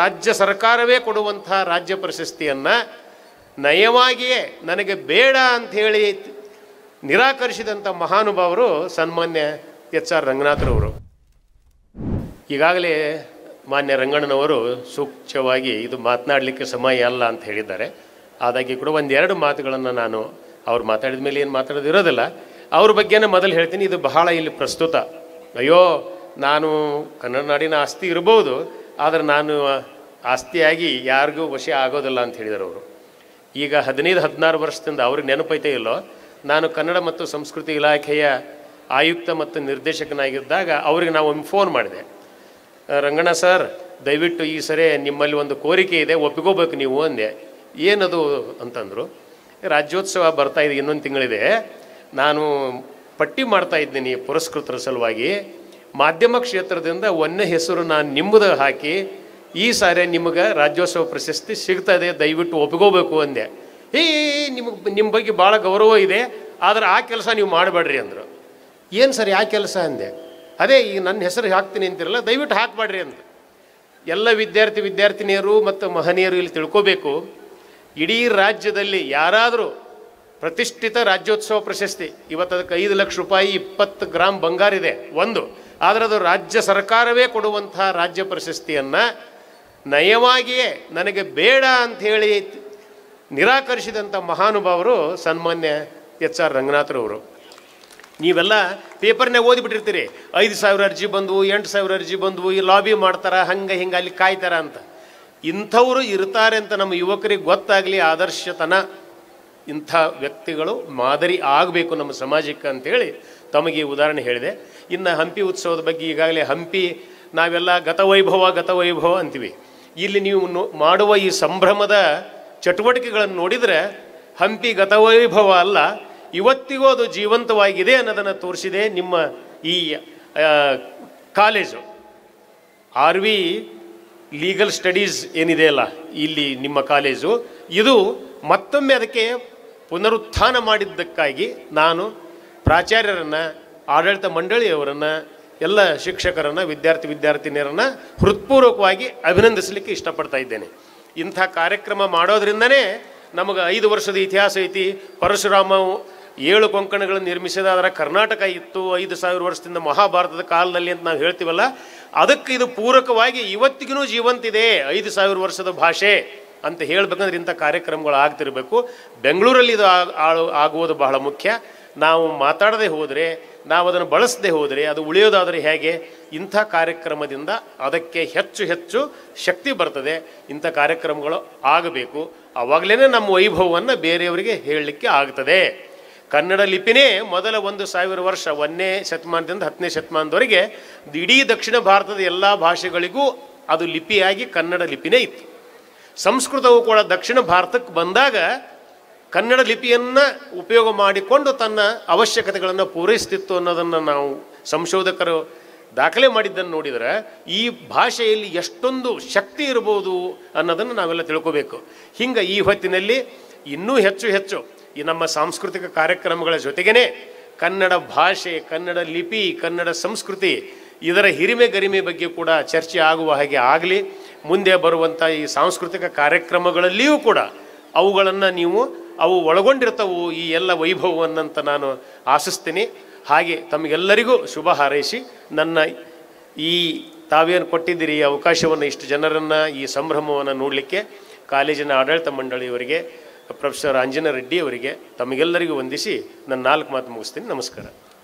ರಾಜ್ಯ ಸರ್ಕಾರವೇ ಕೊಡುವಂತಹ ರಾಜ್ಯ ಪ್ರಶಸ್ತಿಯನ್ನು ನಯವಾಗಿಯೇ ನನಗೆ ಬೇಡ ಅಂಥೇಳಿ ನಿರಾಕರಿಸಿದಂಥ ಮಹಾನುಭಾವರು ಸನ್ಮಾನ್ಯ ಎಚ್ ಆರ್ ರಂಗನಾಥರವರು ಈಗಾಗಲೇ ಮಾನ್ಯ ರಂಗಣ್ಣನವರು ಸೂಕ್ಷ್ಮವಾಗಿ ಇದು ಮಾತನಾಡಲಿಕ್ಕೆ ಸಮಯ ಅಲ್ಲ ಅಂತ ಹೇಳಿದ್ದಾರೆ ಆದಾಗಿ ಕೂಡ ಒಂದೆರಡು ಮಾತುಗಳನ್ನು ನಾನು ಅವ್ರು ಮಾತಾಡಿದ ಮೇಲೆ ಏನು ಮಾತಾಡೋದಿರೋದಿಲ್ಲ ಅವ್ರ ಬಗ್ಗೆನೇ ಮೊದಲು ಹೇಳ್ತೀನಿ ಇದು ಬಹಳ ಇಲ್ಲಿ ಪ್ರಸ್ತುತ ಅಯ್ಯೋ ನಾನು ಕನ್ನಡ ನಾಡಿನ ಆಸ್ತಿ ಇರ್ಬೋದು ಆದರೆ ನಾನು ಆಸ್ತಿಯಾಗಿ ಯಾರಿಗೂ ವಶ ಆಗೋದಿಲ್ಲ ಅಂತ ಹೇಳಿದರು ಅವರು ಈಗ ಹದಿನೈದು ಹದಿನಾರು ವರ್ಷದಿಂದ ಅವ್ರಿಗೆ ನೆನಪೈತೆ ಇಲ್ಲೋ ನಾನು ಕನ್ನಡ ಮತ್ತು ಸಂಸ್ಕೃತಿ ಇಲಾಖೆಯ ಆಯುಕ್ತ ಮತ್ತು ನಿರ್ದೇಶಕನಾಗಿದ್ದಾಗ ಅವ್ರಿಗೆ ನಾವು ಒಮ್ಮೆ ಫೋನ್ ಮಾಡಿದೆ ರಂಗಣ್ಣ ಸರ್ ದಯವಿಟ್ಟು ಈ ಸರಿ ನಿಮ್ಮಲ್ಲಿ ಒಂದು ಕೋರಿಕೆ ಇದೆ ಒಪ್ಪಿಕೋಬೇಕು ನೀವು ಅಂದೆ ಏನದು ಅಂತಂದರು ರಾಜ್ಯೋತ್ಸವ ಬರ್ತಾಯಿದೆ ಇನ್ನೊಂದು ತಿಂಗಳಿದೆ ನಾನು ಪಟ್ಟಿ ಇದ್ದೀನಿ ಪುರಸ್ಕೃತರ ಸಲುವಾಗಿ ಮಾಧ್ಯಮ ಕ್ಷೇತ್ರದಿಂದ ಒನ್ನ ಹೆಸರು ನಾನು ನಿಮ್ಮದು ಹಾಕಿ ಈ ಸಾರಿ ನಿಮಗೆ ರಾಜ್ಯೋತ್ಸವ ಪ್ರಶಸ್ತಿ ಸಿಗ್ತದೆ ದಯವಿಟ್ಟು ಒಪ್ಕೋಬೇಕು ಅಂದೆ ಏ ನಿಮಗೆ ನಿಮ್ಮ ಬಗ್ಗೆ ಭಾಳ ಗೌರವ ಇದೆ ಆದರೆ ಆ ಕೆಲಸ ನೀವು ಮಾಡಬೇಡ್ರಿ ಅಂದರು ಏನು ಸರ್ ಆ ಕೆಲಸ ಅಂದೆ ಅದೇ ಈಗ ನನ್ನ ಹೆಸರು ಹಾಕ್ತೀನಿ ಅಂತಿರಲ್ಲ ದಯವಿಟ್ಟು ಹಾಕಬೇಡ್ರಿ ಅಂದರು ಎಲ್ಲ ವಿದ್ಯಾರ್ಥಿ ವಿದ್ಯಾರ್ಥಿನಿಯರು ಮತ್ತು ಮಹನೀಯರು ಇಲ್ಲಿ ತಿಳ್ಕೋಬೇಕು ಇಡೀ ರಾಜ್ಯದಲ್ಲಿ ಯಾರಾದರೂ ಪ್ರತಿಷ್ಠಿತ ರಾಜ್ಯೋತ್ಸವ ಪ್ರಶಸ್ತಿ ಇವತ್ತು ಅದಕ್ಕೆ ಐದು ಲಕ್ಷ ರೂಪಾಯಿ ಇಪ್ಪತ್ತು ಗ್ರಾಮ್ ಬಂಗಾರಿದೆ ಒಂದು ಆದರೆ ಅದು ರಾಜ್ಯ ಸರ್ಕಾರವೇ ಕೊಡುವಂತಹ ರಾಜ್ಯ ಪ್ರಶಸ್ತಿಯನ್ನು ನಯವಾಗಿಯೇ ನನಗೆ ಬೇಡ ಅಂಥೇಳಿ ನಿರಾಕರಿಸಿದಂಥ ಮಹಾನುಭಾವರು ಸನ್ಮಾನ್ಯ ಎಚ್ ಆರ್ ರಂಗನಾಥ್ರವರು ನೀವೆಲ್ಲ ಪೇಪರ್ನಾಗ ಓದಿಬಿಟ್ಟಿರ್ತೀರಿ ಐದು ಸಾವಿರ ಅರ್ಜಿ ಬಂದವು ಎಂಟು ಸಾವಿರ ಅರ್ಜಿ ಬಂದವು ಈ ಲಾಬಿ ಮಾಡ್ತಾರೆ ಹಂಗೆ ಹಿಂಗೆ ಅಲ್ಲಿ ಕಾಯ್ತಾರ ಅಂತ ಇಂಥವರು ಇರ್ತಾರೆ ಅಂತ ನಮ್ಮ ಯುವಕರಿಗೆ ಗೊತ್ತಾಗಲಿ ಆದರ್ಶತನ ಇಂಥ ವ್ಯಕ್ತಿಗಳು ಮಾದರಿ ಆಗಬೇಕು ನಮ್ಮ ಸಮಾಜಕ್ಕೆ ಅಂತೇಳಿ ತಮಗೆ ಉದಾಹರಣೆ ಹೇಳಿದೆ ಇನ್ನು ಹಂಪಿ ಉತ್ಸವದ ಬಗ್ಗೆ ಈಗಾಗಲೇ ಹಂಪಿ ನಾವೆಲ್ಲ ಗತವೈಭವ ಗತವೈಭವ ಅಂತೀವಿ ಇಲ್ಲಿ ನೀವು ಮಾಡುವ ಈ ಸಂಭ್ರಮದ ಚಟುವಟಿಕೆಗಳನ್ನು ನೋಡಿದರೆ ಹಂಪಿ ಗತವೈಭವ ಅಲ್ಲ ಇವತ್ತಿಗೂ ಅದು ಜೀವಂತವಾಗಿದೆ ಅನ್ನೋದನ್ನು ತೋರಿಸಿದೆ ನಿಮ್ಮ ಈ college R V legal studies ಏನಿದೆ ಅಲ್ಲ ಇಲ್ಲಿ ನಿಮ್ಮ ಕಾಲೇಜು ಇದು ಮತ್ತೊಮ್ಮೆ ಅದಕ್ಕೆ ಪುನರುತ್ಥಾನ ಮಾಡಿದ್ದಕ್ಕಾಗಿ ನಾನು ಪ್ರಾಚಾರ್ಯರನ್ನು ಆಡಳಿತ ಮಂಡಳಿಯವರನ್ನು ಎಲ್ಲ ಶಿಕ್ಷಕರನ್ನು ವಿದ್ಯಾರ್ಥಿ ವಿದ್ಯಾರ್ಥಿನಿಯರನ್ನು ಹೃತ್ಪೂರ್ವಕವಾಗಿ ಅಭಿನಂದಿಸಲಿಕ್ಕೆ ಇಷ್ಟಪಡ್ತಾ ಇದ್ದೇನೆ ಇಂಥ ಕಾರ್ಯಕ್ರಮ ಮಾಡೋದ್ರಿಂದನೇ ನಮಗೆ ಐದು ವರ್ಷದ ಇತಿಹಾಸ ಐತಿ ಪರಶುರಾಮ ಏಳು ಕೊಂಕಣಗಳನ್ನು ನಿರ್ಮಿಸಿದ ಅದರ ಕರ್ನಾಟಕ ಇತ್ತು ಐದು ಸಾವಿರ ವರ್ಷದಿಂದ ಮಹಾಭಾರತದ ಕಾಲದಲ್ಲಿ ಅಂತ ನಾವು ಹೇಳ್ತೀವಲ್ಲ ಅದಕ್ಕೆ ಇದು ಪೂರಕವಾಗಿ ಇವತ್ತಿಗೂ ಜೀವಂತಿದೆ ಐದು ಸಾವಿರ ವರ್ಷದ ಭಾಷೆ ಅಂತ ಹೇಳಬೇಕಂದ್ರೆ ಇಂಥ ಕಾರ್ಯಕ್ರಮಗಳು ಆಗ್ತಿರಬೇಕು ಬೆಂಗಳೂರಲ್ಲಿ ಇದು ಆಗುವುದು ಬಹಳ ಮುಖ್ಯ ನಾವು ಮಾತಾಡದೆ ಹೋದರೆ ನಾವು ಅದನ್ನು ಬಳಸದೆ ಹೋದರೆ ಅದು ಉಳಿಯೋದಾದರೆ ಹೇಗೆ ಇಂಥ ಕಾರ್ಯಕ್ರಮದಿಂದ ಅದಕ್ಕೆ ಹೆಚ್ಚು ಹೆಚ್ಚು ಶಕ್ತಿ ಬರ್ತದೆ ಇಂಥ ಕಾರ್ಯಕ್ರಮಗಳು ಆಗಬೇಕು ಆವಾಗಲೇ ನಮ್ಮ ವೈಭವವನ್ನು ಬೇರೆಯವರಿಗೆ ಹೇಳಲಿಕ್ಕೆ ಆಗ್ತದೆ ಕನ್ನಡ ಲಿಪಿನೇ ಮೊದಲ ಒಂದು ಸಾವಿರ ವರ್ಷ ಒಂದನೇ ಶತಮಾನದಿಂದ ಹತ್ತನೇ ಶತಮಾನದವರೆಗೆ ಇಡೀ ದಕ್ಷಿಣ ಭಾರತದ ಎಲ್ಲ ಭಾಷೆಗಳಿಗೂ ಅದು ಲಿಪಿಯಾಗಿ ಕನ್ನಡ ಲಿಪಿನೇ ಇತ್ತು ಸಂಸ್ಕೃತವು ಕೂಡ ದಕ್ಷಿಣ ಭಾರತಕ್ಕೆ ಬಂದಾಗ ಕನ್ನಡ ಲಿಪಿಯನ್ನು ಉಪಯೋಗ ಮಾಡಿಕೊಂಡು ತನ್ನ ಅವಶ್ಯಕತೆಗಳನ್ನು ಪೂರೈಸ್ತಿತ್ತು ಅನ್ನೋದನ್ನು ನಾವು ಸಂಶೋಧಕರು ದಾಖಲೆ ಮಾಡಿದ್ದನ್ನು ನೋಡಿದರೆ ಈ ಭಾಷೆಯಲ್ಲಿ ಎಷ್ಟೊಂದು ಶಕ್ತಿ ಇರ್ಬೋದು ಅನ್ನೋದನ್ನು ನಾವೆಲ್ಲ ತಿಳ್ಕೋಬೇಕು ಹಿಂಗೆ ಈ ಹೊತ್ತಿನಲ್ಲಿ ಇನ್ನೂ ಹೆಚ್ಚು ಹೆಚ್ಚು ಈ ನಮ್ಮ ಸಾಂಸ್ಕೃತಿಕ ಕಾರ್ಯಕ್ರಮಗಳ ಜೊತೆಗೇ ಕನ್ನಡ ಭಾಷೆ ಕನ್ನಡ ಲಿಪಿ ಕನ್ನಡ ಸಂಸ್ಕೃತಿ ಇದರ ಹಿರಿಮೆ ಗರಿಮೆ ಬಗ್ಗೆ ಕೂಡ ಚರ್ಚೆ ಆಗುವ ಹಾಗೆ ಆಗಲಿ ಮುಂದೆ ಬರುವಂಥ ಈ ಸಾಂಸ್ಕೃತಿಕ ಕಾರ್ಯಕ್ರಮಗಳಲ್ಲಿಯೂ ಕೂಡ ಅವುಗಳನ್ನು ನೀವು ಅವು ಒಳಗೊಂಡಿರ್ತವು ಈ ಎಲ್ಲ ವೈಭವವನ್ನಂತ ನಾನು ಆಶಿಸ್ತೀನಿ ಹಾಗೆ ತಮಗೆಲ್ಲರಿಗೂ ಶುಭ ಹಾರೈಸಿ ನನ್ನ ಈ ತಾವೇನು ಕೊಟ್ಟಿದ್ದೀರಿ ಈ ಅವಕಾಶವನ್ನು ಇಷ್ಟು ಜನರನ್ನು ಈ ಸಂಭ್ರಮವನ್ನು ನೋಡಲಿಕ್ಕೆ ಕಾಲೇಜಿನ ಆಡಳಿತ ಮಂಡಳಿಯವರಿಗೆ ಪ್ರೊಫೆಸರ್ ರೆಡ್ಡಿ ರೆಡ್ಡಿಯವರಿಗೆ ತಮಗೆಲ್ಲರಿಗೂ ವಂದಿಸಿ ನನ್ನ ನಾಲ್ಕು ಮಾತು ಮುಗಿಸ್ತೀನಿ ನಮಸ್ಕಾರ